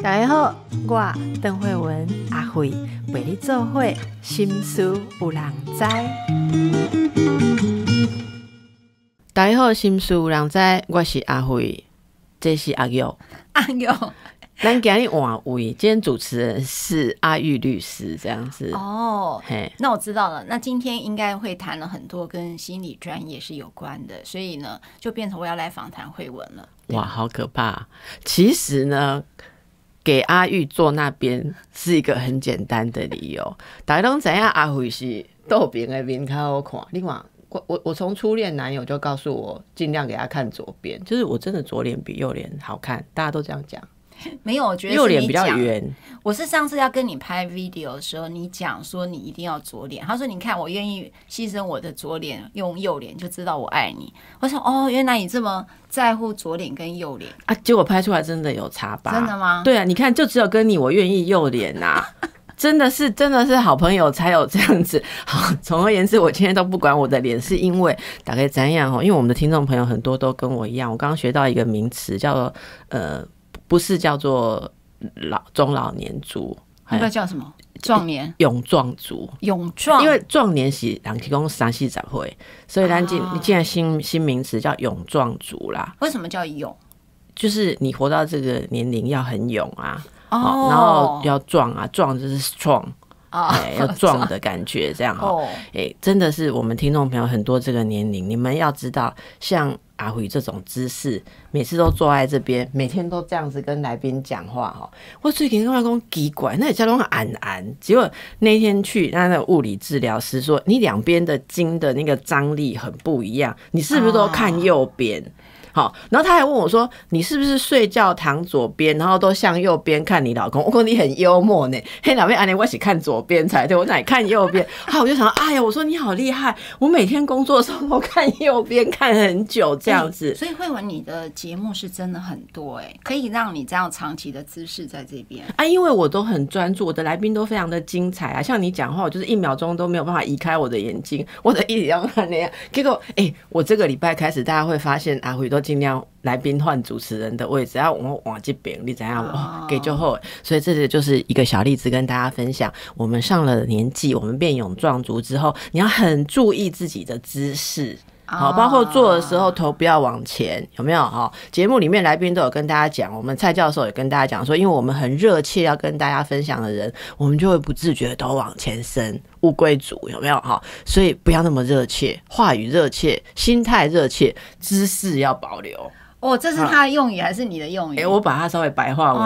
大家好，我邓慧文阿慧陪你做会心思有人知。大家好，心思有人知，我是阿慧，这是阿玉，阿玉。咱给你换位，今天主持人是阿玉律师，这样子哦。嘿，那我知道了。那今天应该会谈了很多跟心理专业是有关的，所以呢，就变成我要来访谈慧文了。哇，好可怕！其实呢，给阿玉坐那边是一个很简单的理由。大家都知道阿会是豆饼的面看好看。另外，我我我从初恋男友就告诉我，尽量给他看左边。就是我真的左脸比右脸好看，大家都这样讲。没有，我觉得右脸比较圆。我是上次要跟你拍 video 的时候，你讲说你一定要左脸。他说：“你看，我愿意牺牲我的左脸，用右脸就知道我爱你。”我说：“哦，原来你这么在乎左脸跟右脸啊！”结果拍出来真的有差吧？真的吗？对啊，你看，就只有跟你，我愿意右脸啊！真的是，真的是好朋友才有这样子。好，总而言之，我今天都不管我的脸，是因为打开展演哦，因为我们的听众朋友很多都跟我一样。我刚刚学到一个名词，叫做呃。不是叫做老中老年族，那个叫什么壮年？勇壮族，勇壮。因为壮年是两提供三四展会，所以它进你既然新新名词叫勇壮族啦。为什么叫勇？就是你活到这个年龄要很勇啊，哦，然后要壮啊，壮就是 strong，对，要壮的感觉这样哦。哎，真的是我们听众朋友很多这个年龄，你们要知道，像。拿回这种姿势，每次都坐在这边，每天都这样子跟来宾讲话哈。我最近跟外讲奇怪，那也叫他安安。结果那天去他的物理治疗师说，你两边的筋的那个张力很不一样，你是不是都看右边？好，然后他还问我说：“你是不是睡觉躺左边，然后都向右边看你老公？” 我说：“你很幽默呢。”嘿，位阿哎，我是看左边才对，我哪看右边？好，我就想，哎呀，我说你好厉害，我每天工作的时候都看右边，看很久这样子。所以慧文，你的节目是真的很多哎，可以让你这样长期的姿势在这边啊，因为我都很专注，我的来宾都非常的精彩啊。像你讲话，我就是一秒钟都没有办法移开我的眼睛，我的一直要看样。结果哎，我这个礼拜开始，大家会发现阿辉都。尽量来宾换主持人的位置，要我往这边，你怎样给就后。所以这个就是一个小例子，跟大家分享。我们上了年纪，我们变勇壮族之后，你要很注意自己的姿势。好，包括做的时候头不要往前，有没有哈？节目里面来宾都有跟大家讲，我们蔡教授也跟大家讲说，因为我们很热切要跟大家分享的人，我们就会不自觉头往前伸，乌龟族有没有哈？所以不要那么热切，话语热切，心态热切，姿势要保留。哦，这是他的用语还是你的用语？哎，我把它稍微白话，我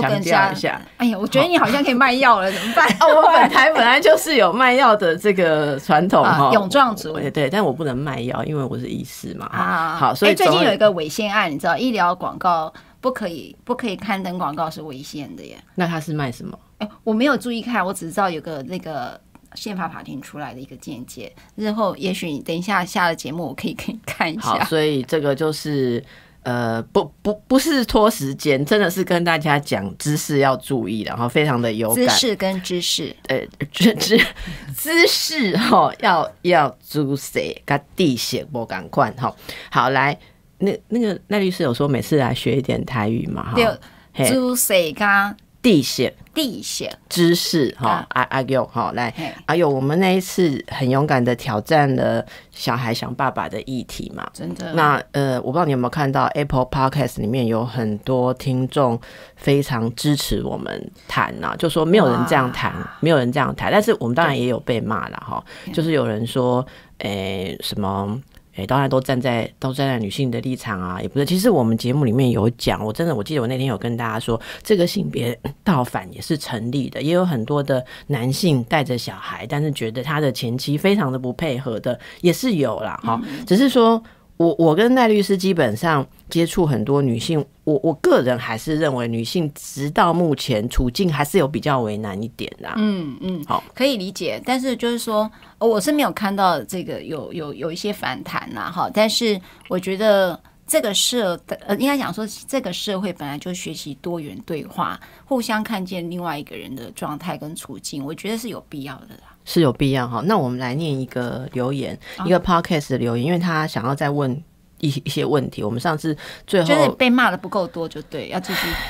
强调一下。哎呀，我觉得你好像可以卖药了，怎么办？哦，我本 台本来就是有卖药的这个传统哈。壮族对对，但我不能卖药，因为我是医师嘛。啊，好，所以最近有一个违宪案，你知道医疗广告不可以，不可以刊登广告是违宪的耶。那他是卖什么？哎，我没有注意看，我只知道有个那个宪法法庭出来的一个见解，日后也许你等一下下了节目，我可以给你看一下。好，所以这个就是。呃，不不不是拖时间，真的是跟大家讲姿势要注意，然后非常的有姿势跟姿势，呃，姿姿势哈，要要注意，噶地写不敢管哈。好来，那那个赖律师有说，每次来学一点台语嘛哈，注意噶。地险，地险知识哈，阿阿勇哈来，阿勇，我们那一次很勇敢的挑战了小孩想爸爸的议题嘛，真的。那呃，我不知道你有没有看到 Apple Podcast 里面有很多听众非常支持我们谈啊，就说没有人这样谈，没有人这样谈，但是我们当然也有被骂了哈，就是有人说，诶什么。每当然都站在都站在女性的立场啊，也不是。其实我们节目里面有讲，我真的我记得我那天有跟大家说，这个性别倒反也是成立的，也有很多的男性带着小孩，但是觉得他的前妻非常的不配合的，也是有啦。哈。只是说。我我跟戴律师基本上接触很多女性，我我个人还是认为女性直到目前处境还是有比较为难一点的。嗯嗯，好，可以理解。但是就是说，我是没有看到这个有有有一些反弹呐哈。但是我觉得这个社，呃，应该讲说这个社会本来就学习多元对话，互相看见另外一个人的状态跟处境，我觉得是有必要的啦。是有必要哈，那我们来念一个留言，一个 podcast 的留言，因为他想要再问。一些一些问题，我们上次最后被骂的不够多，就对，要继续。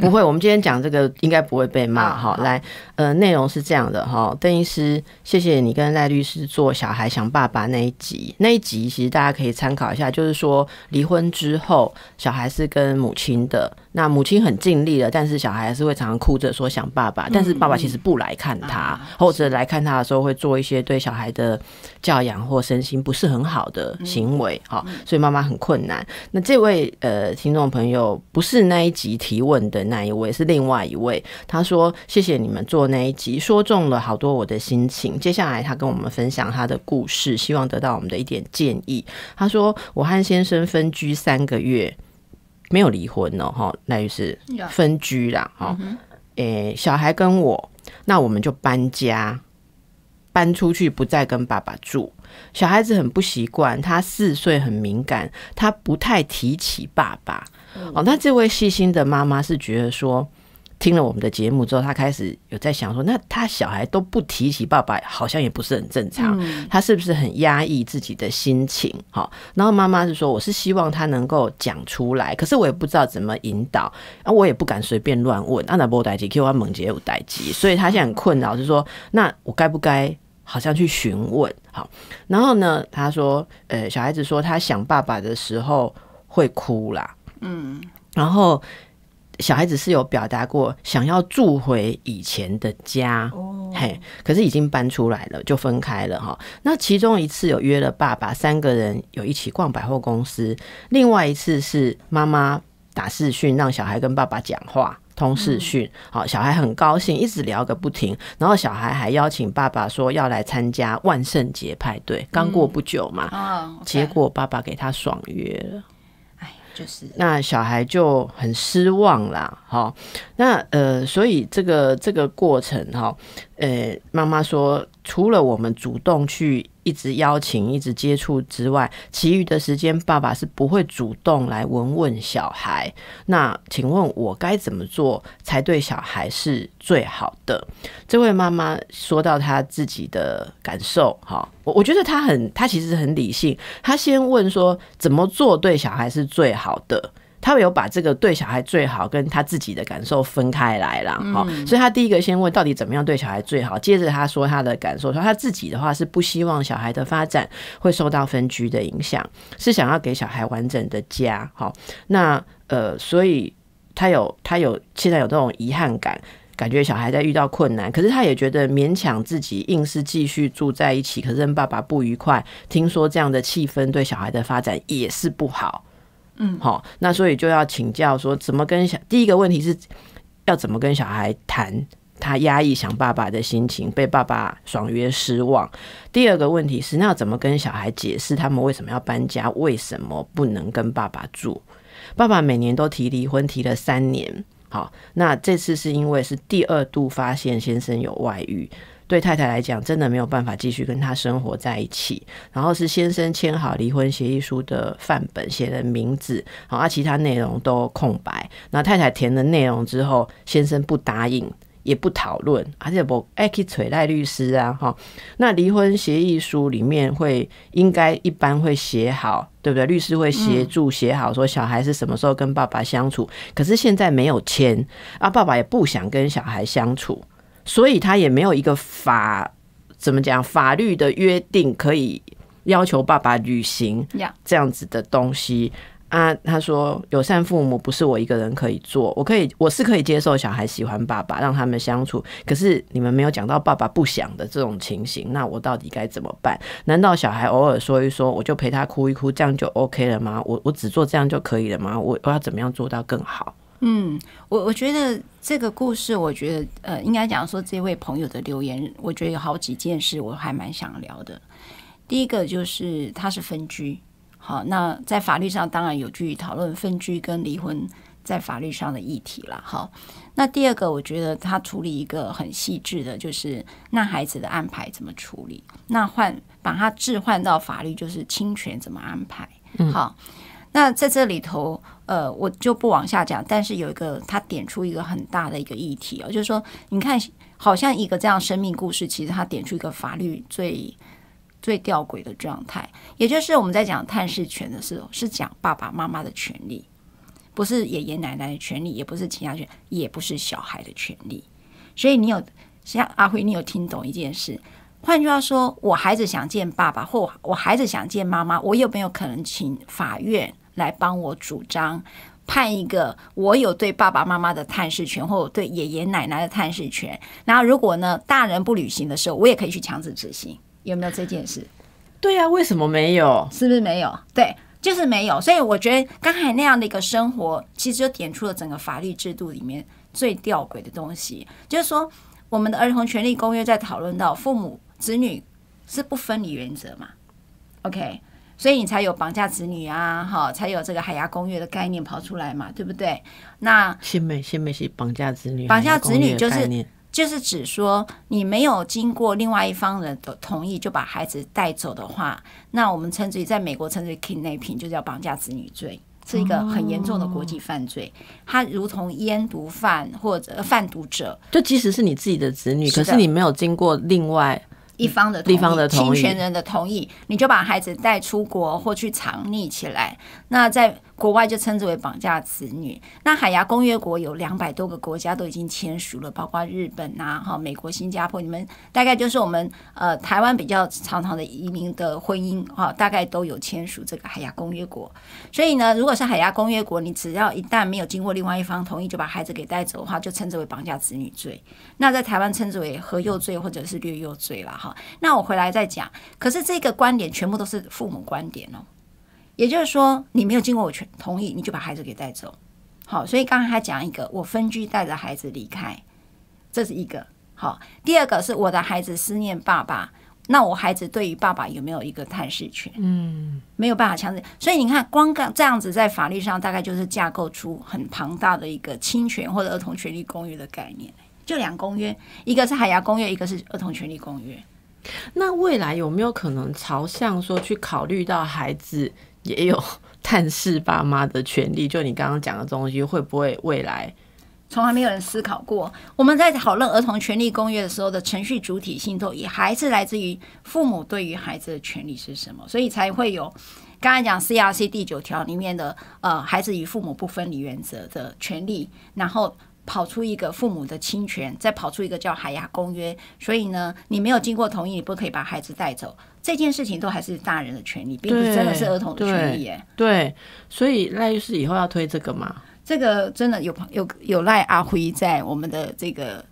不会，我们今天讲这个应该不会被骂哈。来，呃，内容是这样的哈，邓医师，谢谢你跟赖律师做小孩想爸爸那一集，那一集其实大家可以参考一下，就是说离婚之后，小孩是跟母亲的，那母亲很尽力了，但是小孩还是会常常哭着说想爸爸，但是爸爸其实不来看他，或者来看他的时候会做一些对小孩的教养或身心不是很好的行为哈，所以。妈妈很困难。那这位呃，听众朋友不是那一集提问的那一位，是另外一位。他说：“谢谢你们做那一集，说中了好多我的心情。”接下来，他跟我们分享他的故事，希望得到我们的一点建议。他说：“我和先生分居三个月，没有离婚了哈，那就是分居啦哈。诶，小孩跟我，那我们就搬家，搬出去，不再跟爸爸住。”小孩子很不习惯，他四岁很敏感，他不太提起爸爸。哦，那这位细心的妈妈是觉得说，听了我们的节目之后，她开始有在想说，那他小孩都不提起爸爸，好像也不是很正常。他是不是很压抑自己的心情？好，然后妈妈是说，我是希望他能够讲出来，可是我也不知道怎么引导，啊，我也不敢随便乱问。阿那伯代吉 q 阿蒙杰有代机，所以他现在很困扰，是说，那我该不该？好像去询问，好，然后呢？他说，呃，小孩子说他想爸爸的时候会哭啦，嗯，然后小孩子是有表达过想要住回以前的家，哦，嘿，可是已经搬出来了，就分开了哈。那其中一次有约了爸爸，三个人有一起逛百货公司；，另外一次是妈妈打视讯让小孩跟爸爸讲话。通视讯，好，小孩很高兴，一直聊个不停。然后小孩还邀请爸爸说要来参加万圣节派对，刚过不久嘛。结果爸爸给他爽约了，哎，就是那小孩就很失望啦。好，那呃，所以这个这个过程哈，呃，妈妈说。除了我们主动去一直邀请、一直接触之外，其余的时间爸爸是不会主动来闻问小孩。那请问我该怎么做才对小孩是最好的？这位妈妈说到她自己的感受，哈，我我觉得她很，她其实很理性。她先问说怎么做对小孩是最好的。他有把这个对小孩最好跟他自己的感受分开来了，哈，所以他第一个先问到底怎么样对小孩最好，接着他说他的感受，说他自己的话是不希望小孩的发展会受到分居的影响，是想要给小孩完整的家，好，那呃，所以他有他有现在有这种遗憾感，感觉小孩在遇到困难，可是他也觉得勉强自己硬是继续住在一起，可是跟爸爸不愉快，听说这样的气氛对小孩的发展也是不好。嗯，好，那所以就要请教说，怎么跟小第一个问题是，要怎么跟小孩谈他压抑想爸爸的心情，被爸爸爽约失望。第二个问题是，那要怎么跟小孩解释他们为什么要搬家，为什么不能跟爸爸住？爸爸每年都提离婚，提了三年。好，那这次是因为是第二度发现先生有外遇。对太太来讲，真的没有办法继续跟他生活在一起。然后是先生签好离婚协议书的范本，写了名字，然啊，其他内容都空白。然太太填了内容之后，先生不答应，也不讨论，而且我爱去催赖律师啊，哈。那离婚协议书里面会应该一般会写好，对不对？律师会协助写好，说小孩是什么时候跟爸爸相处。可是现在没有签啊，爸爸也不想跟小孩相处。所以他也没有一个法，怎么讲？法律的约定可以要求爸爸履行这样子的东西啊？他说友善父母不是我一个人可以做，我可以我是可以接受小孩喜欢爸爸，让他们相处。可是你们没有讲到爸爸不想的这种情形，那我到底该怎么办？难道小孩偶尔说一说，我就陪他哭一哭，这样就 OK 了吗？我我只做这样就可以了吗？我我要怎么样做到更好？嗯，我我觉得这个故事，我觉得呃，应该讲说这位朋友的留言，我觉得有好几件事我还蛮想聊的。第一个就是他是分居，好，那在法律上当然有去讨论分居跟离婚在法律上的议题了，好。那第二个，我觉得他处理一个很细致的，就是那孩子的安排怎么处理，那换把他置换到法律就是侵权怎么安排，好。那在这里头，呃，我就不往下讲。但是有一个，他点出一个很大的一个议题哦，就是说，你看，好像一个这样生命故事，其实他点出一个法律最最吊诡的状态，也就是我们在讲探视权的时候，是讲爸爸妈妈的权利，不是爷爷奶奶的权利，也不是其他权，也不是小孩的权利。所以你有像阿辉，你有听懂一件事？换句话说，我孩子想见爸爸，或我孩子想见妈妈，我有没有可能请法院？来帮我主张判一个，我有对爸爸妈妈的探视权，或对爷爷奶奶的探视权。然后如果呢，大人不履行的时候，我也可以去强制执行，有没有这件事？对呀，为什么没有？是不是没有？对，就是没有。所以我觉得刚才那样的一个生活，其实就点出了整个法律制度里面最吊诡的东西，就是说我们的儿童权利公约在讨论到父母子女是不分离原则嘛？OK。所以你才有绑架子女啊，哈，才有这个海牙公约的概念跑出来嘛，对不对？那新美，新美是绑架子女，绑架子女就是就是指说你没有经过另外一方人的同意就把孩子带走的话，那我们称之为在美国称之为 kidnaping，就叫绑架子女罪，是一个很严重的国际犯罪。它如同烟毒贩或者贩毒者，就即使是你自己的子女，可是你没有经过另外。一方的同意，侵权人的同意，你就把孩子带出国或去藏匿起来。那在。国外就称之为绑架子女。那海牙公约国有两百多个国家都已经签署了，包括日本呐、哈美国、新加坡，你们大概就是我们呃台湾比较常常的移民的婚姻啊，大概都有签署这个海牙公约国。所以呢，如果是海牙公约国，你只要一旦没有经过另外一方同意就把孩子给带走的话，就称之为绑架子女罪。那在台湾称之为和幼罪或者是掠幼罪了哈。那我回来再讲。可是这个观点全部都是父母观点哦。也就是说，你没有经过我全同意，你就把孩子给带走，好，所以刚才他讲一个，我分居带着孩子离开，这是一个好。第二个是我的孩子思念爸爸，那我孩子对于爸爸有没有一个探视权？嗯，没有办法强制。所以你看，光这样子在法律上，大概就是架构出很庞大的一个侵权或者儿童权利公约的概念。就两公约，一个是《海牙公约》，一个是《儿童权利公约》。那未来有没有可能朝向说去考虑到孩子？也有 探视爸妈的权利，就你刚刚讲的东西，会不会未来从来没有人思考过？我们在讨论儿童权利公约的时候的程序主体性，都也还是来自于父母对于孩子的权利是什么，所以才会有刚才讲 CRC 第九条里面的呃孩子与父母不分离原则的权利，然后跑出一个父母的侵权，再跑出一个叫海牙公约，所以呢，你没有经过同意，你不可以把孩子带走。这件事情都还是大人的权利，并不真的是儿童的权利。耶。对，所以赖律师以后要推这个吗？这个真的有朋有有赖阿辉在我们的这个，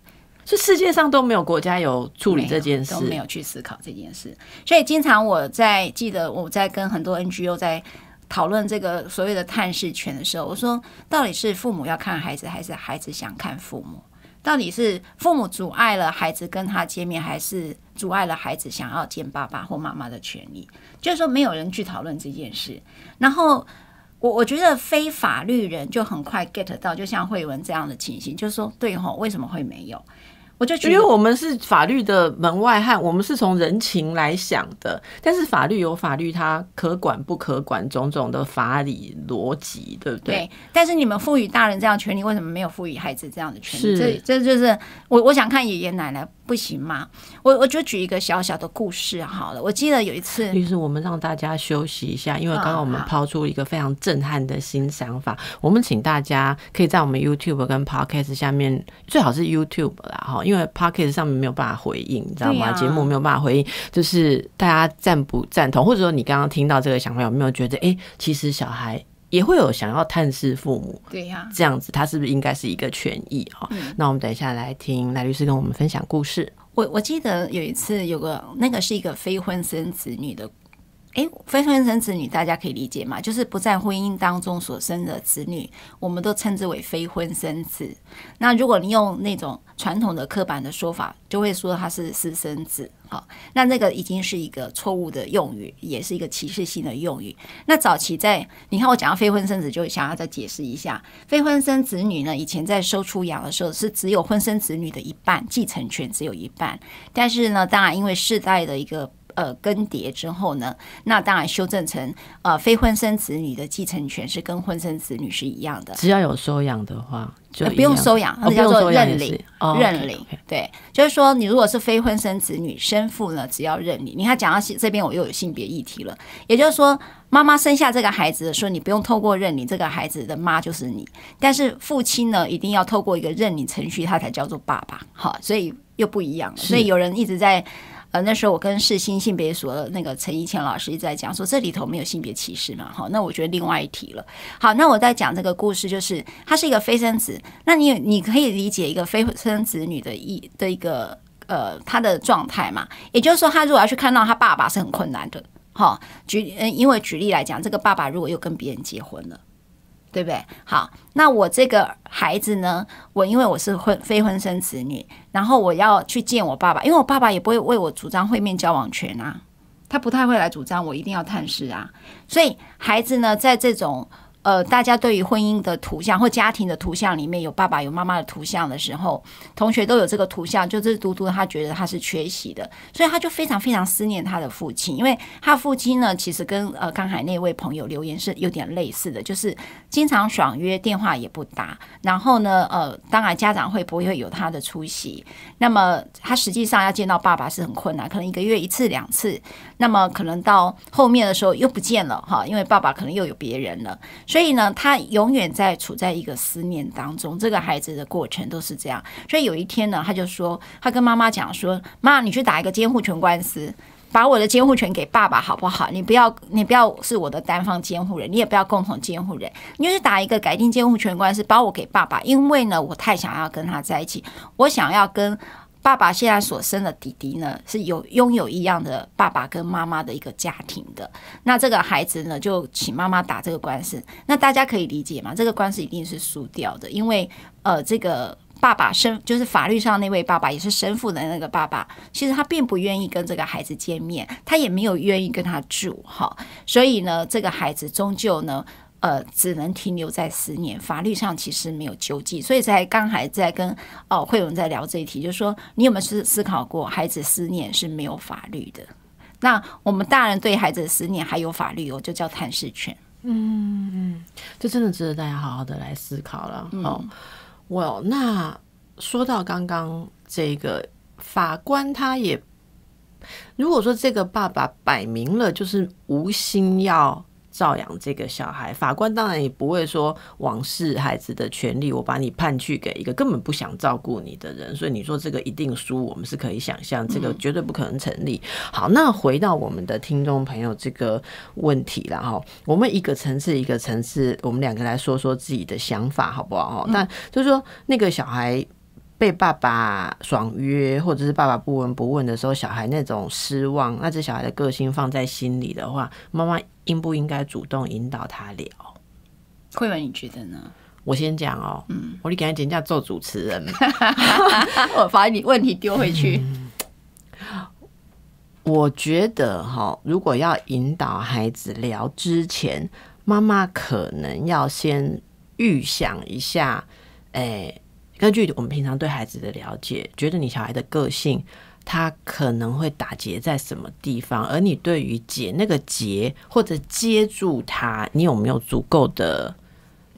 这世界上都没有国家有处理这件事，都没有去思考这件事。所以经常我在记得我在跟很多 NGO 在讨论这个所谓的探视权的时候，我说到底是父母要看孩子，还是孩子想看父母？到底是父母阻碍了孩子跟他见面，还是阻碍了孩子想要见爸爸或妈妈的权利？就是说，没有人去讨论这件事。然后，我我觉得非法律人就很快 get 到，就像慧文这样的情形，就是说，对吼，为什么会没有？我就觉得，因为我们是法律的门外汉，我们是从人情来想的，但是法律有法律，它可管不可管，种种的法理逻辑，对不对？对。但是你们赋予大人这样权利，为什么没有赋予孩子这样的权利？这这就是我我想看爷爷奶奶。不行吗？我我就举一个小小的故事好了。我记得有一次，于是我们让大家休息一下，因为刚刚我们抛出一个非常震撼的新想法，我们请大家可以在我们 YouTube 跟 Podcast 下面，最好是 YouTube 啦哈，因为 Podcast 上面没有办法回应，你知道吗？节目没有办法回应，就是大家赞不赞同，或者说你刚刚听到这个想法有没有觉得，哎，其实小孩。也会有想要探视父母，对呀，这样子，他是不是应该是一个权益啊？那我们等一下来听赖律师跟我们分享故事。我我记得有一次有个那个是一个非婚生子女的。哎，非婚生子女大家可以理解吗？就是不在婚姻当中所生的子女，我们都称之为非婚生子。那如果你用那种传统的刻板的说法，就会说他是私生子。好，那这个已经是一个错误的用语，也是一个歧视性的用语。那早期在你看我讲到非婚生子，就想要再解释一下，非婚生子女呢，以前在收出养的时候是只有婚生子女的一半继承权，只有一半。但是呢，当然因为世代的一个。呃，更迭之后呢，那当然修正成呃，非婚生子女的继承权是跟婚生子女是一样的。只要有收养的话，就不用收养，那叫做认领，认领。对，就是说，你如果是非婚生子女，生父呢，只要认领。你看，讲到这边，我又有性别议题了。也就是说，妈妈生下这个孩子，的时候，你不用透过认领，这个孩子的妈就是你。但是父亲呢，一定要透过一个认领程序，他才叫做爸爸。好，所以又不一样。了。所以有人一直在。那时候我跟世新性别所那个陈怡倩老师一直在讲说，这里头没有性别歧视嘛？哈，那我觉得另外一题了。好，那我在讲这个故事，就是他是一个非生子，那你你可以理解一个非生子女的一的一个呃他的状态嘛？也就是说，他如果要去看到他爸爸是很困难的。哈，举嗯，因为举例来讲，这个爸爸如果又跟别人结婚了。对不对？好，那我这个孩子呢？我因为我是婚非婚生子女，然后我要去见我爸爸，因为我爸爸也不会为我主张会面交往权啊，他不太会来主张我一定要探视啊，所以孩子呢，在这种。呃，大家对于婚姻的图像或家庭的图像里面有爸爸有妈妈的图像的时候，同学都有这个图像，就是嘟嘟他觉得他是缺席的，所以他就非常非常思念他的父亲。因为他父亲呢，其实跟呃刚才那位朋友留言是有点类似的，就是经常爽约，电话也不打。然后呢，呃，当然家长会不会有他的出席？那么他实际上要见到爸爸是很困难，可能一个月一次两次。那么可能到后面的时候又不见了哈，因为爸爸可能又有别人了。所以呢，他永远在处在一个思念当中，这个孩子的过程都是这样。所以有一天呢，他就说，他跟妈妈讲说：“妈，你去打一个监护权官司，把我的监护权给爸爸好不好？你不要，你不要是我的单方监护人，你也不要共同监护人，你就是打一个改定监护权官司，把我给爸爸，因为呢，我太想要跟他在一起，我想要跟。”爸爸现在所生的弟弟呢，是有拥有一样的爸爸跟妈妈的一个家庭的。那这个孩子呢，就请妈妈打这个官司。那大家可以理解吗？这个官司一定是输掉的，因为呃，这个爸爸生就是法律上那位爸爸，也是生父的那个爸爸，其实他并不愿意跟这个孩子见面，他也没有愿意跟他住哈。所以呢，这个孩子终究呢。呃，只能停留在思念，法律上其实没有救济。所以，在刚还在跟哦慧文在聊这一题，就是说你有没有思思考过，孩子思念是没有法律的。那我们大人对孩子的思念还有法律哦，就叫探视权。嗯嗯，这真的值得大家好好的来思考了。哦，我那说到刚刚这个法官，他也如果说这个爸爸摆明了就是无心要。照养这个小孩，法官当然也不会说往事孩子的权利，我把你判去给一个根本不想照顾你的人，所以你说这个一定输，我们是可以想象，这个绝对不可能成立。好，那回到我们的听众朋友这个问题了哈，我们一个层次一个层次，我们两个来说说自己的想法好不好？那就是说那个小孩。被爸爸爽约，或者是爸爸不闻不问的时候，小孩那种失望，那只小孩的个性放在心里的话，妈妈应不应该主动引导他聊？慧文，你觉得呢？我先讲哦，嗯，我你给他点教做主持人，我把你问题丢回去。我觉得哈，如果要引导孩子聊之前，妈妈可能要先预想一下，哎。根据我们平常对孩子的了解，觉得你小孩的个性，他可能会打结在什么地方，而你对于解那个结或者接住他，你有没有足够的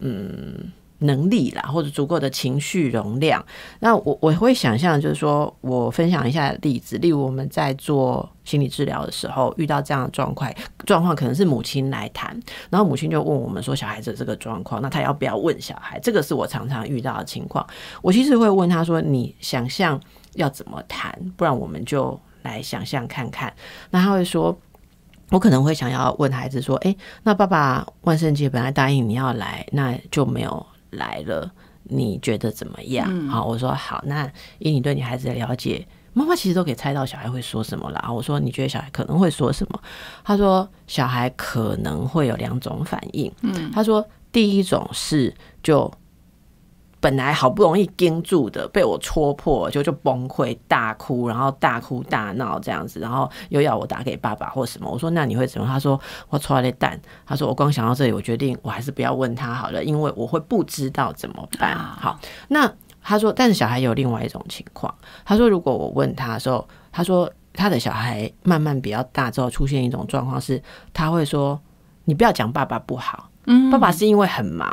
嗯？能力啦，或者足够的情绪容量。那我我会想象，就是说我分享一下例子，例如我们在做心理治疗的时候，遇到这样的状况，状况可能是母亲来谈，然后母亲就问我们说：“小孩子这个状况，那他要不要问小孩？”这个是我常常遇到的情况。我其实会问他说：“你想象要怎么谈？不然我们就来想象看看。”那他会说：“我可能会想要问孩子说：‘诶，那爸爸万圣节本来答应你要来，那就没有。’”来了，你觉得怎么样？好，我说好。那以你对你孩子的了解，妈妈其实都可以猜到小孩会说什么了。我说你觉得小孩可能会说什么？他说小孩可能会有两种反应。嗯，他说第一种是就。本来好不容易盯住的，被我戳破，就就崩溃大哭，然后大哭大闹这样子，然后又要我打给爸爸或什么。我说那你会怎么？他说我戳来了蛋。他说我光想到这里，我决定我还是不要问他好了，因为我会不知道怎么办。好，那他说，但是小孩有另外一种情况。他说如果我问他的时候，他说他的小孩慢慢比较大之后，出现一种状况是，他会说你不要讲爸爸不好。爸爸是因为很忙，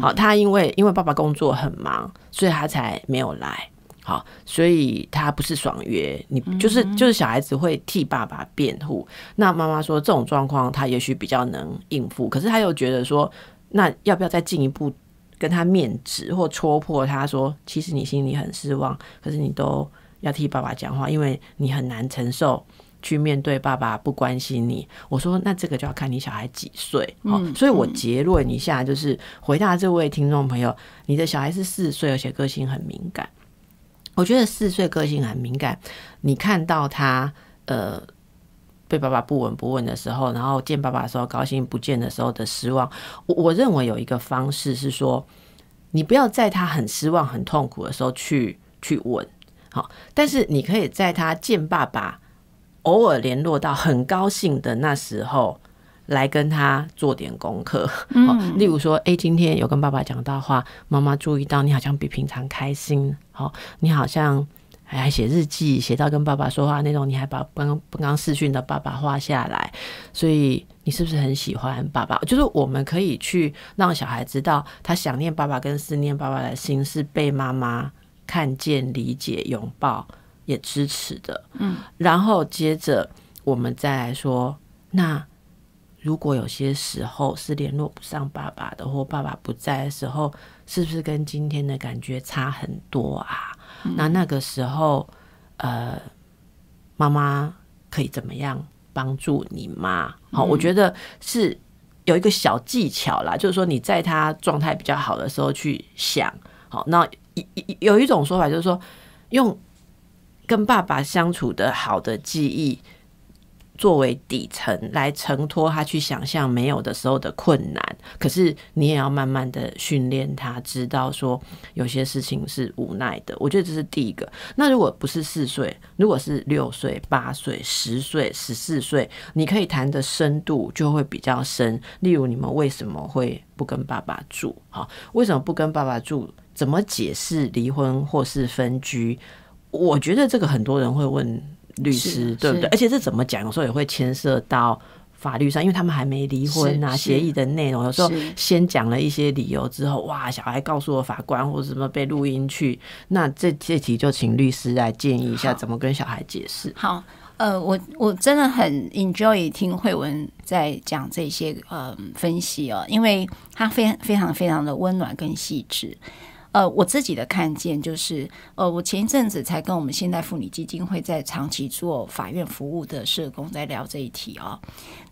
好，他因为因为爸爸工作很忙，所以他才没有来，好，所以他不是爽约，你就是就是小孩子会替爸爸辩护。那妈妈说这种状况，他也许比较能应付，可是他又觉得说，那要不要再进一步跟他面质或戳破他说，其实你心里很失望，可是你都要替爸爸讲话，因为你很难承受。去面对爸爸不关心你，我说那这个就要看你小孩几岁，所以我结论一下，就是回答这位听众朋友，你的小孩是四岁，而且个性很敏感。我觉得四岁个性很敏感，你看到他呃被爸爸不闻不问的时候，然后见爸爸的时候高兴，不见的时候的失望，我认为有一个方式是说，你不要在他很失望、很痛苦的时候去去问，好，但是你可以在他见爸爸。偶尔联络到很高兴的那时候，来跟他做点功课。嗯，例如说，哎，今天有跟爸爸讲大话，妈妈注意到你好像比平常开心。好，你好像还写日记，写到跟爸爸说话那种，你还把刚刚刚刚视讯的爸爸画下来，所以你是不是很喜欢爸爸？就是我们可以去让小孩知道，他想念爸爸跟思念爸爸的心是被妈妈看见、理解、拥抱。也支持的，嗯，然后接着我们再来说，那如果有些时候是联络不上爸爸的，或爸爸不在的时候，是不是跟今天的感觉差很多啊？那那个时候，呃，妈妈可以怎么样帮助你吗？好，我觉得是有一个小技巧啦，就是说你在他状态比较好的时候去想，好，那有有一种说法就是说用。跟爸爸相处的好的记忆，作为底层来承托他去想象没有的时候的困难。可是你也要慢慢的训练他，知道说有些事情是无奈的。我觉得这是第一个。那如果不是四岁，如果是六岁、八岁、十岁、十四岁，你可以谈的深度就会比较深。例如，你们为什么会不跟爸爸住？哈，为什么不跟爸爸住？怎么解释离婚或是分居？我觉得这个很多人会问律师，对不对？而且这怎么讲，有时候也会牵涉到法律上，因为他们还没离婚啊，协议的内容有时候先讲了一些理由之后，哇，小孩告诉我法官或者什么被录音去，那这这题就请律师来建议一下，怎么跟小孩解释。好，呃，我我真的很 enjoy 听慧文在讲这些呃分析哦，因为他非非常非常的温暖，跟细致。呃，我自己的看见就是，呃，我前一阵子才跟我们现代妇女基金会在长期做法院服务的社工在聊这一题哦。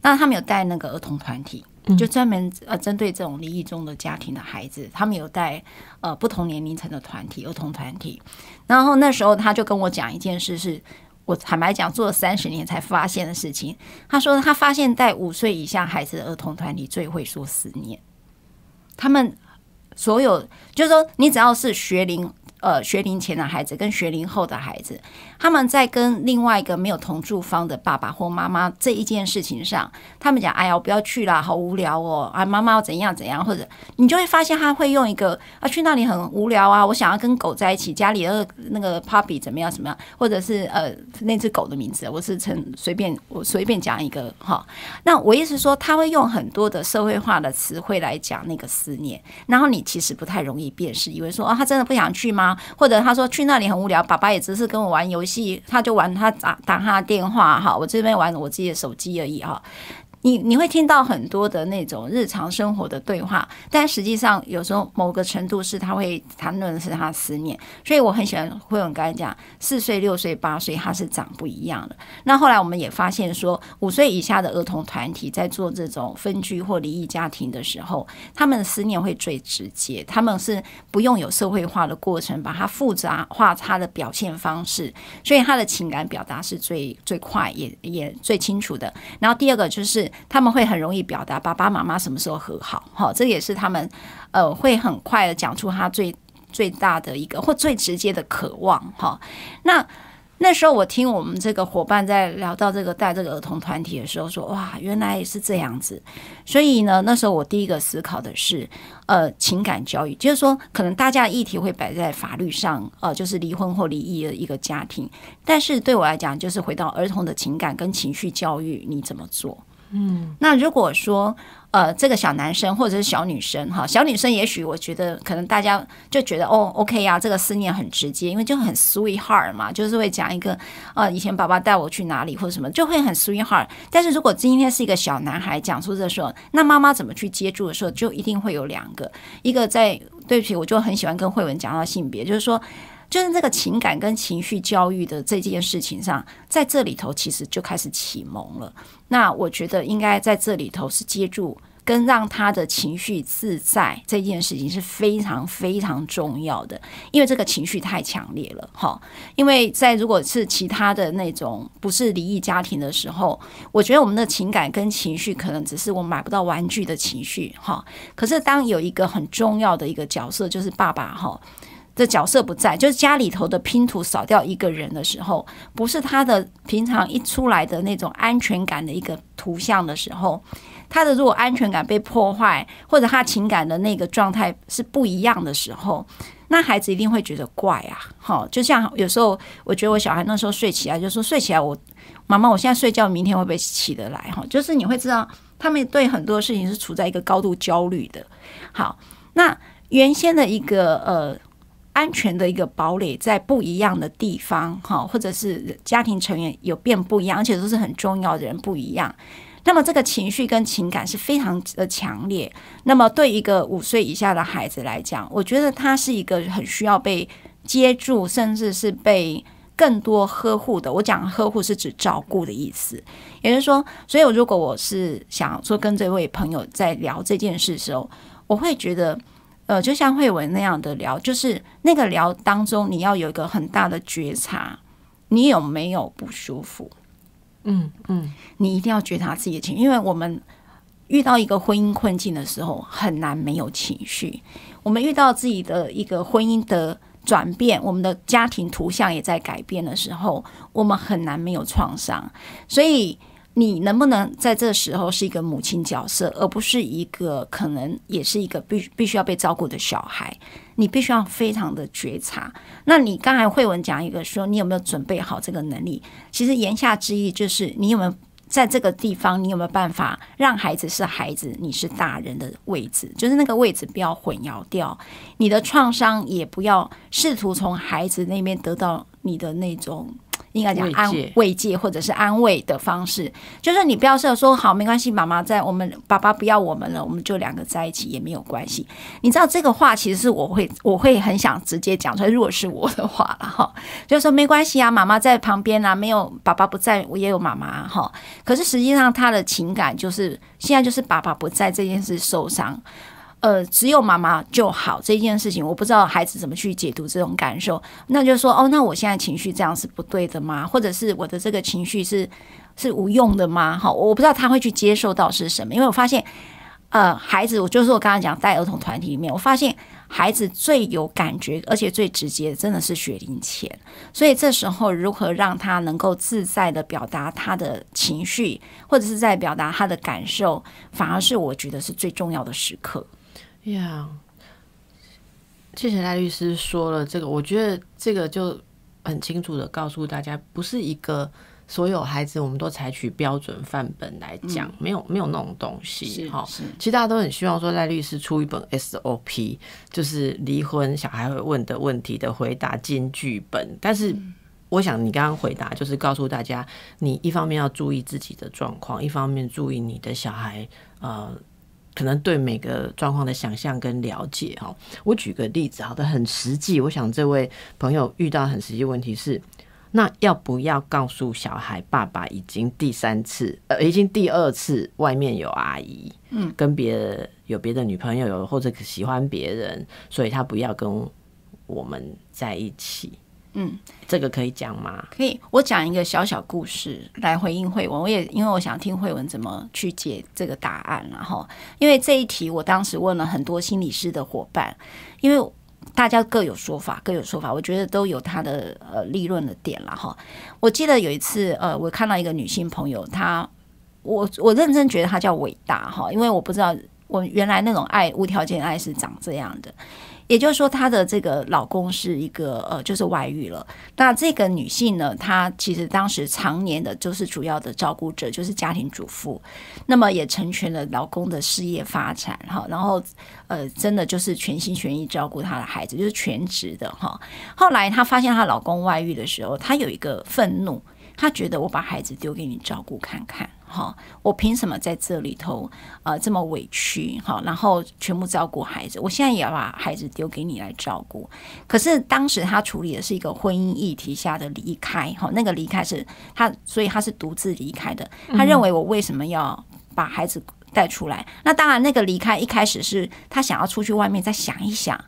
那他们有带那个儿童团体，就专门呃针对这种离异中的家庭的孩子，他们有带呃不同年龄层的团体，儿童团体。然后那时候他就跟我讲一件事，是我坦白讲做了三十年才发现的事情。他说他发现带五岁以下孩子的儿童团体最会说思念，他们。所有就是说，你只要是学龄呃学龄前的孩子跟学龄后的孩子。他们在跟另外一个没有同住方的爸爸或妈妈这一件事情上，他们讲：“哎呀，我不要去啦，好无聊哦！”啊，妈妈，要怎样怎样，或者你就会发现他会用一个啊，去那里很无聊啊，我想要跟狗在一起，家里的那个 puppy 怎么样怎么样，或者是呃那只狗的名字，我是曾随便我随便讲一个哈。那我意思说，他会用很多的社会化的词汇来讲那个思念，然后你其实不太容易辨识，以为说啊，他真的不想去吗？或者他说去那里很无聊，爸爸也只是跟我玩游戏。他就玩，他打打他的电话哈，我这边玩我自己的手机而已哈。你你会听到很多的那种日常生活的对话，但实际上有时候某个程度是他会谈论的是他思念，所以我很喜欢会文刚才讲，四岁、六岁、八岁，他是长不一样的。那后来我们也发现说，五岁以下的儿童团体在做这种分居或离异家庭的时候，他们的思念会最直接，他们是不用有社会化的过程，把它复杂化他的表现方式，所以他的情感表达是最最快也也最清楚的。然后第二个就是。他们会很容易表达爸爸妈妈什么时候和好，哈，这也是他们呃会很快的讲出他最最大的一个或最直接的渴望，哈。那那时候我听我们这个伙伴在聊到这个带这个儿童团体的时候，说哇，原来是这样子。所以呢，那时候我第一个思考的是呃情感教育，就是说可能大家议题会摆在法律上，呃，就是离婚或离异的一个家庭，但是对我来讲，就是回到儿童的情感跟情绪教育，你怎么做？嗯，那如果说，呃，这个小男生或者是小女生，哈，小女生也许我觉得可能大家就觉得，哦，OK 呀，这个思念很直接，因为就很 sweet heart 嘛，就是会讲一个，呃，以前爸爸带我去哪里或者什么，就会很 sweet heart。但是如果今天是一个小男孩讲述的时候，那妈妈怎么去接住的时候，就一定会有两个，一个在，对不起，我就很喜欢跟慧文讲到性别，就是说。就是这个情感跟情绪教育的这件事情上，在这里头其实就开始启蒙了。那我觉得应该在这里头是接住，跟让他的情绪自在这件事情是非常非常重要的，因为这个情绪太强烈了，哈。因为在如果是其他的那种不是离异家庭的时候，我觉得我们的情感跟情绪可能只是我买不到玩具的情绪，哈。可是当有一个很重要的一个角色就是爸爸，哈。这角色不在，就是家里头的拼图少掉一个人的时候，不是他的平常一出来的那种安全感的一个图像的时候，他的如果安全感被破坏，或者他情感的那个状态是不一样的时候，那孩子一定会觉得怪啊。好，就像有时候我觉得我小孩那时候睡起来就说睡起来，我妈妈我现在睡觉，明天会不会起得来？哈，就是你会知道他们对很多事情是处在一个高度焦虑的。好，那原先的一个呃。安全的一个堡垒，在不一样的地方，哈，或者是家庭成员有变不一样，而且都是很重要的人不一样。那么这个情绪跟情感是非常的强烈。那么对一个五岁以下的孩子来讲，我觉得他是一个很需要被接住，甚至是被更多呵护的。我讲呵护是指照顾的意思，也就是说，所以如果我是想说跟这位朋友在聊这件事的时候，我会觉得。呃，就像慧文那样的聊，就是那个聊当中，你要有一个很大的觉察，你有没有不舒服？嗯嗯，你一定要觉察自己的情，因为我们遇到一个婚姻困境的时候，很难没有情绪；我们遇到自己的一个婚姻的转变，我们的家庭图像也在改变的时候，我们很难没有创伤，所以。你能不能在这时候是一个母亲角色，而不是一个可能也是一个必必须要被照顾的小孩？你必须要非常的觉察。那你刚才慧文讲一个说，你有没有准备好这个能力？其实言下之意就是，你有没有在这个地方，你有没有办法让孩子是孩子，你是大人的位置，就是那个位置不要混淆掉。你的创伤也不要试图从孩子那边得到你的那种。应该讲安慰慰藉或者是安慰的方式，就是你不要说说好没关系，妈妈在，我们爸爸不要我们了，我们就两个在一起也没有关系。你知道这个话其实是我会我会很想直接讲出来，如果是我的话，了哈，就是说没关系啊，妈妈在旁边啊，没有爸爸不在，我也有妈妈哈。可是实际上他的情感就是现在就是爸爸不在这件事受伤。呃，只有妈妈就好这件事情，我不知道孩子怎么去解读这种感受。那就说，哦，那我现在情绪这样是不对的吗？或者是我的这个情绪是是无用的吗？好，我不知道他会去接受到是什么。因为我发现，呃，孩子，我就是我刚刚讲在儿童团体里面，我发现孩子最有感觉，而且最直接，真的是学龄前。所以这时候如何让他能够自在的表达他的情绪，或者是在表达他的感受，反而是我觉得是最重要的时刻。呀，谢谢赖律师说了这个，我觉得这个就很清楚的告诉大家，不是一个所有孩子我们都采取标准范本来讲，没有没有那种东西哈。其实大家都很希望说赖律师出一本 SOP，就是离婚小孩会问的问题的回答金剧本。但是我想你刚刚回答就是告诉大家，你一方面要注意自己的状况，一方面注意你的小孩，呃。可能对每个状况的想象跟了解哈，我举个例子，好的很实际。我想这位朋友遇到很实际问题是，那要不要告诉小孩爸爸已经第三次，呃，已经第二次外面有阿姨，嗯，跟别有别的女朋友有，或者喜欢别人，所以他不要跟我们在一起。嗯，这个可以讲吗？可以，我讲一个小小故事来回应慧文。我也因为我想听慧文怎么去解这个答案，然后因为这一题我当时问了很多心理师的伙伴，因为大家各有说法，各有说法，我觉得都有他的呃立论的点了哈。我记得有一次，呃，我看到一个女性朋友，她我我认真觉得她叫伟大哈，因为我不知道我原来那种爱无条件爱是长这样的。也就是说，她的这个老公是一个呃，就是外遇了。那这个女性呢，她其实当时常年的就是主要的照顾者就是家庭主妇，那么也成全了老公的事业发展哈。然后呃，真的就是全心全意照顾她的孩子，就是全职的哈。后来她发现她老公外遇的时候，她有一个愤怒，她觉得我把孩子丢给你照顾看看。哈，我凭什么在这里头呃这么委屈？哈，然后全部照顾孩子，我现在也要把孩子丢给你来照顾。可是当时他处理的是一个婚姻议题下的离开，哈，那个离开是他，所以他是独自离开的。他认为我为什么要把孩子带出来？那当然，那个离开一开始是他想要出去外面再想一想。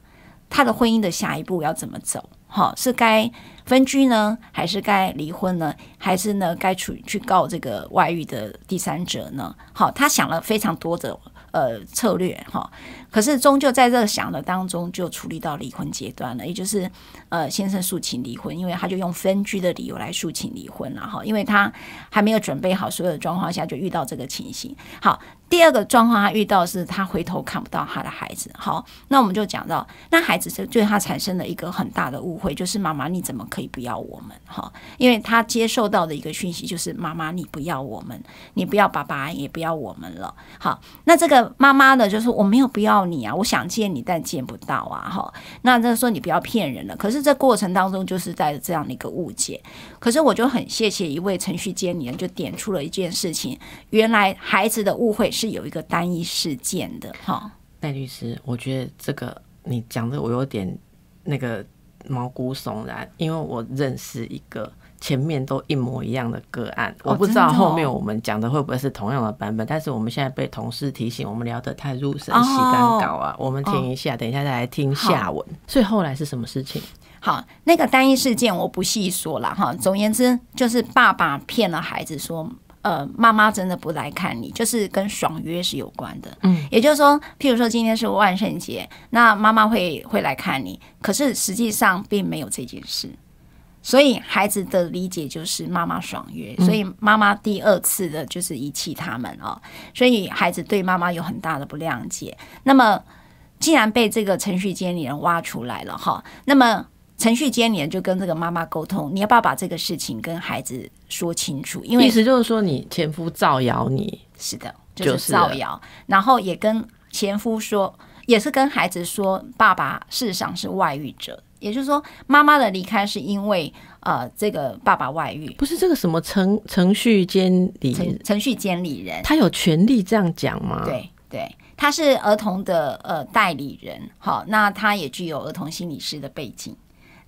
他的婚姻的下一步要怎么走？哈，是该分居呢，还是该离婚呢，还是呢该出去告这个外遇的第三者呢？好，他想了非常多的呃策略哈，可是终究在这个想的当中就处理到离婚阶段了，也就是呃先生诉请离婚，因为他就用分居的理由来诉请离婚了哈，因为他还没有准备好所有的状况下就遇到这个情形。好。第二个状况，他遇到是他回头看不到他的孩子。好，那我们就讲到，那孩子就对他产生了一个很大的误会，就是妈妈你怎么可以不要我们？哈，因为他接受到的一个讯息就是妈妈你不要我们，你不要爸爸，也不要我们了。好，那这个妈妈呢，就是我没有不要你啊，我想见你但见不到啊。哈，那这说你不要骗人了，可是这过程当中就是在这样的一个误解。可是我就很谢谢一位程序监理人，就点出了一件事情，原来孩子的误会是。是有一个单一事件的哈，戴律师，我觉得这个你讲的我有点那个毛骨悚然，因为我认识一个前面都一模一样的个案，我不知道后面我们讲的会不会是同样的版本，但是我们现在被同事提醒，我们聊得太入神，洗蛋糕啊，我们停一下，等一下再来听下文。所以后来是什么事情？好，那个单一事件我不细说了哈，总而言之就是爸爸骗了孩子说。呃，妈妈真的不来看你，就是跟爽约是有关的。嗯，也就是说，譬如说今天是万圣节，那妈妈会会来看你，可是实际上并没有这件事，所以孩子的理解就是妈妈爽约，所以妈妈第二次的就是遗弃他们哦，所以孩子对妈妈有很大的不谅解。那么，既然被这个程序监理人挖出来了哈，那么。程序监理就跟这个妈妈沟通，你要不要把这个事情跟孩子说清楚？因为意思就是说，你前夫造谣，你是的，就是造谣。然后也跟前夫说，也是跟孩子说，爸爸事实上是外遇者，也就是说，妈妈的离开是因为呃，这个爸爸外遇。不是这个什么程程序监理程程序监理人，他有权利这样讲吗？对对，他是儿童的呃代理人，好，那他也具有儿童心理师的背景。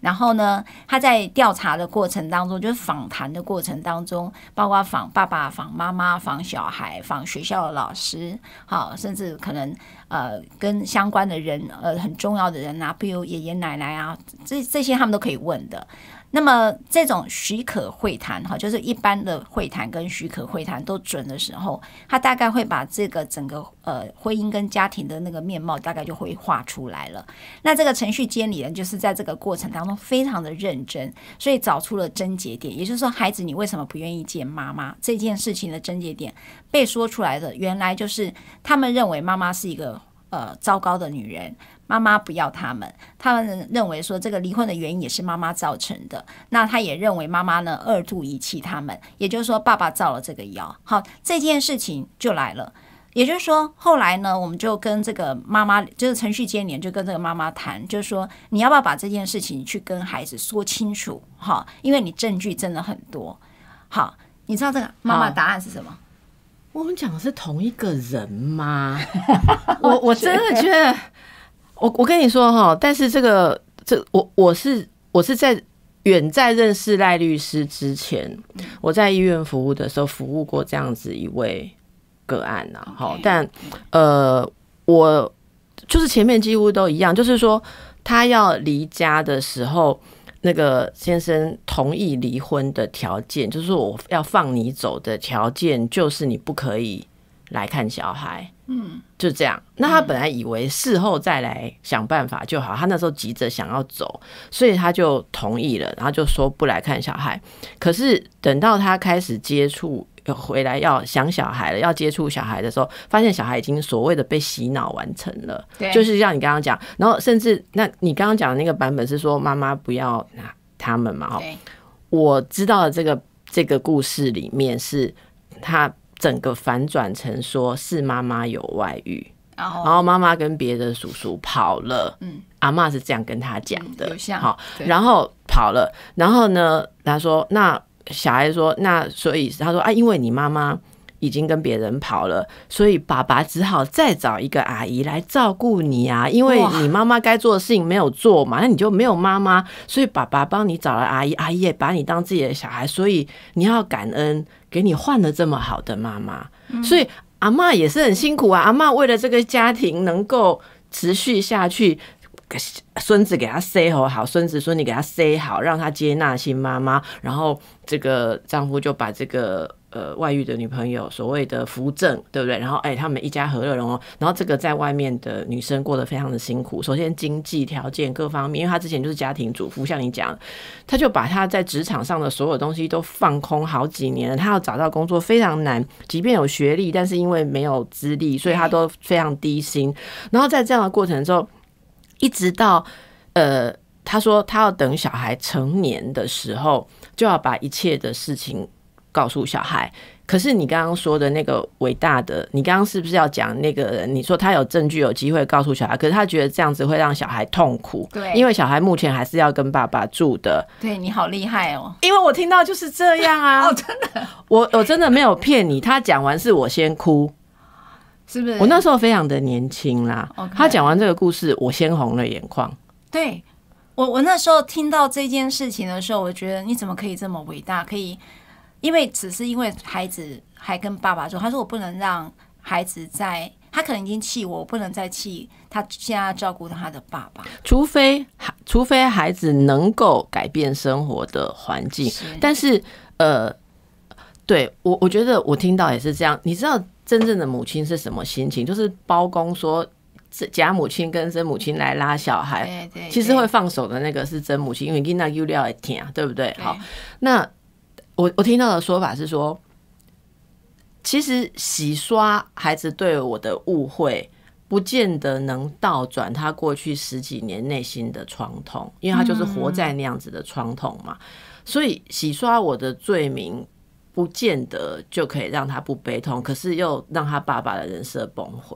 然后呢，他在调查的过程当中，就是访谈的过程当中，包括访爸爸、访妈妈、访小孩、访学校的老师，好，甚至可能呃跟相关的人，呃很重要的人啊，比如爷爷奶奶啊，这这些他们都可以问的。那么这种许可会谈，哈，就是一般的会谈跟许可会谈都准的时候，他大概会把这个整个呃婚姻跟家庭的那个面貌大概就会画出来了。那这个程序监理人就是在这个过程当中非常的认真，所以找出了症结点，也就是说，孩子你为什么不愿意见妈妈这件事情的症结点被说出来的，原来就是他们认为妈妈是一个。呃，糟糕的女人，妈妈不要他们。他们认为说，这个离婚的原因也是妈妈造成的。那他也认为妈妈呢，二度遗弃他们。也就是说，爸爸造了这个谣。好，这件事情就来了。也就是说，后来呢，我们就跟这个妈妈，就是程序接连，就跟这个妈妈谈，就是说，你要不要把这件事情去跟孩子说清楚？哈，因为你证据真的很多。好，你知道这个妈妈答案是什么？我们讲的是同一个人吗？我我真的觉得，我我跟你说哈，但是这个这我我是我是在远在认识赖律师之前，我在医院服务的时候服务过这样子一位个案呢。哈，但呃，我就是前面几乎都一样，就是说他要离家的时候。那个先生同意离婚的条件，就是我要放你走的条件，就是你不可以来看小孩。嗯，就这样。那他本来以为事后再来想办法就好，他那时候急着想要走，所以他就同意了，然后就说不来看小孩。可是等到他开始接触。回来要想小孩了，要接触小孩的时候，发现小孩已经所谓的被洗脑完成了。对，就是像你刚刚讲，然后甚至那你刚刚讲的那个版本是说妈妈不要拿他们嘛哈。我知道的这个这个故事里面是他整个反转成说是妈妈有外遇，然后然后妈妈跟别的叔叔跑了。嗯。阿妈是这样跟他讲的，好，然后跑了，然后呢，他说那。小孩说：“那所以他说啊，因为你妈妈已经跟别人跑了，所以爸爸只好再找一个阿姨来照顾你啊。因为你妈妈该做的事情没有做嘛，那你就没有妈妈，所以爸爸帮你找了阿姨，阿姨也把你当自己的小孩，所以你要感恩，给你换了这么好的妈妈。所以阿妈也是很辛苦啊，阿妈为了这个家庭能够持续下去。”孙子给他塞好，孙子孙女给他塞好，让他接纳新妈妈。”然后这个丈夫就把这个呃外遇的女朋友所谓的扶正，对不对？然后哎，他们一家和乐融融。然后这个在外面的女生过得非常的辛苦。首先经济条件各方面，因为她之前就是家庭主妇，像你讲，她就把她在职场上的所有东西都放空好几年了。她要找到工作非常难，即便有学历，但是因为没有资历，所以她都非常低薪。然后在这样的过程之后。一直到，呃，他说他要等小孩成年的时候，就要把一切的事情告诉小孩。可是你刚刚说的那个伟大的，你刚刚是不是要讲那个？人？你说他有证据、有机会告诉小孩，可是他觉得这样子会让小孩痛苦。对，因为小孩目前还是要跟爸爸住的。对，你好厉害哦！因为我听到就是这样啊。哦，真的，我我真的没有骗你。他讲完是我先哭。是不是？我那时候非常的年轻啦。他讲完这个故事，我先红了眼眶。对我，我那时候听到这件事情的时候，我觉得你怎么可以这么伟大？可以，因为只是因为孩子还跟爸爸说，他说我不能让孩子在，他可能已经气我，我不能再气他，现在照顾他的爸爸。除非，除非孩子能够改变生活的环境，但是，呃，对我，我觉得我听到也是这样，你知道。真正的母亲是什么心情？就是包公说，假母亲跟真母亲来拉小孩，其实会放手的那个是真母亲，因为听到料也来啊，对不对？好，那我我听到的说法是说，其实洗刷孩子对我的误会，不见得能倒转他过去十几年内心的创痛，因为他就是活在那样子的创痛嘛，所以洗刷我的罪名。不见得就可以让他不悲痛，可是又让他爸爸的人设崩毁，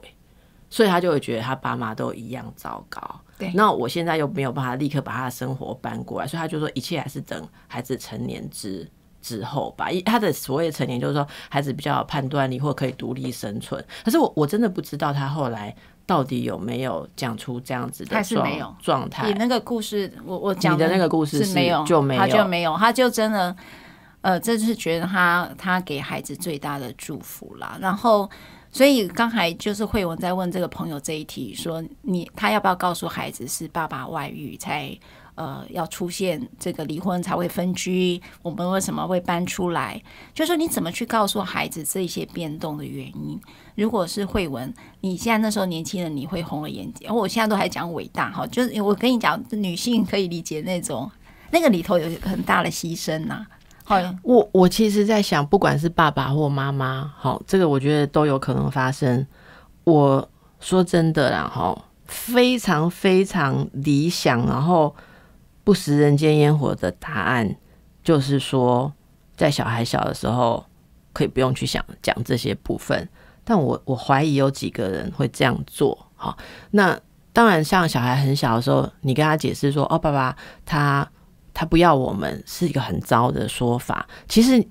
所以他就会觉得他爸妈都一样糟糕。对，那我现在又没有办法立刻把他的生活搬过来，所以他就说一切还是等孩子成年之之后吧。他的所谓的成年，就是说孩子比较有判断力，或可以独立生存。可是我我真的不知道他后来到底有没有讲出这样子的状状态。那个故事，我我讲的那个故事是没有，就没有，他就没有，他就真的。呃，这是觉得他他给孩子最大的祝福啦。然后，所以刚才就是慧文在问这个朋友这一题，说你他要不要告诉孩子是爸爸外遇才呃要出现这个离婚才会分居，我们为什么会搬出来？就说你怎么去告诉孩子这一些变动的原因？如果是慧文，你现在那时候年轻人，你会红了眼睛，而我现在都还讲伟大哈，就是我跟你讲，女性可以理解那种那个里头有很大的牺牲呐。我我其实，在想，不管是爸爸或妈妈，好，这个我觉得都有可能发生。我说真的啦，哈，非常非常理想，然后不食人间烟火的答案，就是说，在小孩小的时候，可以不用去想讲这些部分。但我我怀疑有几个人会这样做，哈。那当然，像小孩很小的时候，你跟他解释说，哦，爸爸他。他不要我们是一个很糟的说法。其实，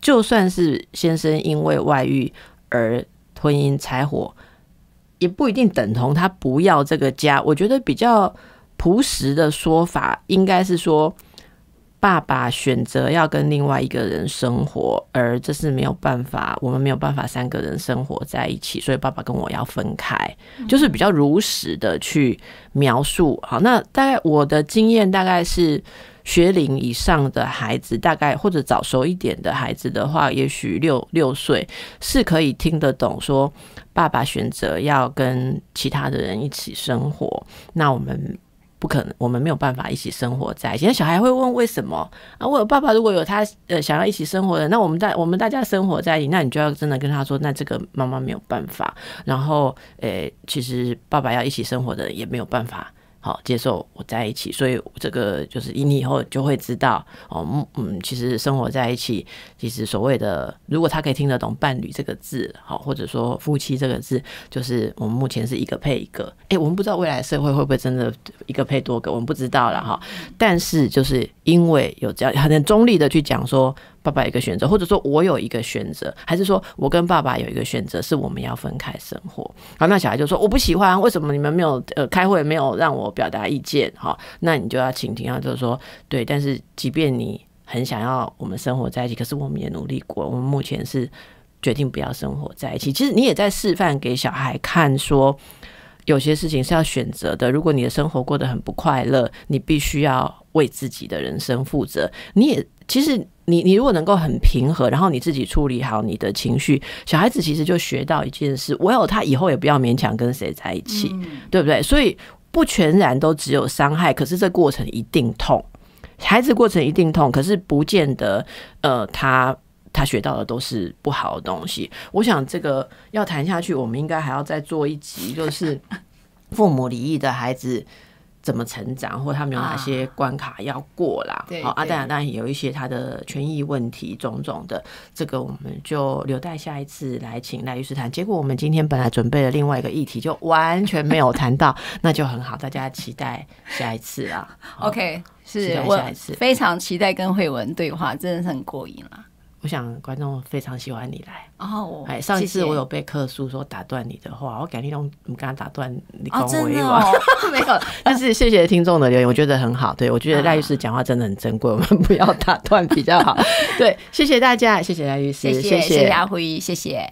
就算是先生因为外遇而婚姻柴火，也不一定等同他不要这个家。我觉得比较朴实的说法，应该是说，爸爸选择要跟另外一个人生活，而这是没有办法，我们没有办法三个人生活在一起，所以爸爸跟我要分开，就是比较如实的去描述。好，那大概我的经验，大概是。学龄以上的孩子，大概或者早熟一点的孩子的话，也许六六岁是可以听得懂说，爸爸选择要跟其他的人一起生活，那我们不可能，我们没有办法一起生活在一起。那小孩会问为什么啊？我有爸爸如果有他呃想要一起生活的，那我们大我们大家生活在一起，那你就要真的跟他说，那这个妈妈没有办法，然后呃，其实爸爸要一起生活的也没有办法。好，接受我在一起，所以这个就是你以后就会知道哦。嗯，其实生活在一起，其实所谓的如果他可以听得懂“伴侣”这个字，好，或者说“夫妻”这个字，就是我们目前是一个配一个。哎，我们不知道未来社会会不会真的一个配多个，我们不知道了哈。但是就是因为有这样很中立的去讲说。爸爸一个选择，或者说我有一个选择，还是说我跟爸爸有一个选择，是我们要分开生活。好，那小孩就说我不喜欢，为什么你们没有呃开会，没有让我表达意见？哈，那你就要倾听。啊，就是说，对，但是即便你很想要我们生活在一起，可是我们也努力过，我们目前是决定不要生活在一起。其实你也在示范给小孩看，说有些事情是要选择的。如果你的生活过得很不快乐，你必须要为自己的人生负责。你也其实。你你如果能够很平和，然后你自己处理好你的情绪，小孩子其实就学到一件事：，我有他以后也不要勉强跟谁在一起，对不对？所以不全然都只有伤害，可是这过程一定痛，孩子过程一定痛，可是不见得呃，他他学到的都是不好的东西。我想这个要谈下去，我们应该还要再做一集，就是 父母离异的孩子。怎么成长，或他们有哪些关卡要过了？好，阿黛尔当然有一些他的权益问题，种种的。这个我们就留待下一次来请赖律师谈。结果我们今天本来准备了另外一个议题，就完全没有谈到，那就很好。大家期待下一次啊！OK，是我非常期待跟慧文对话，真的是很过瘾了。我想观众非常喜欢你来哦，哎，上一次我有被客诉说打断你的话，我感觉用你刚刚打断李光伟吧，没有，就是谢谢听众的留言，我觉得很好，对我觉得赖律师讲话真的很珍贵，我们不要打断比较好，对，谢谢大家，谢谢赖律师，谢谢，谢谢阿辉，谢谢。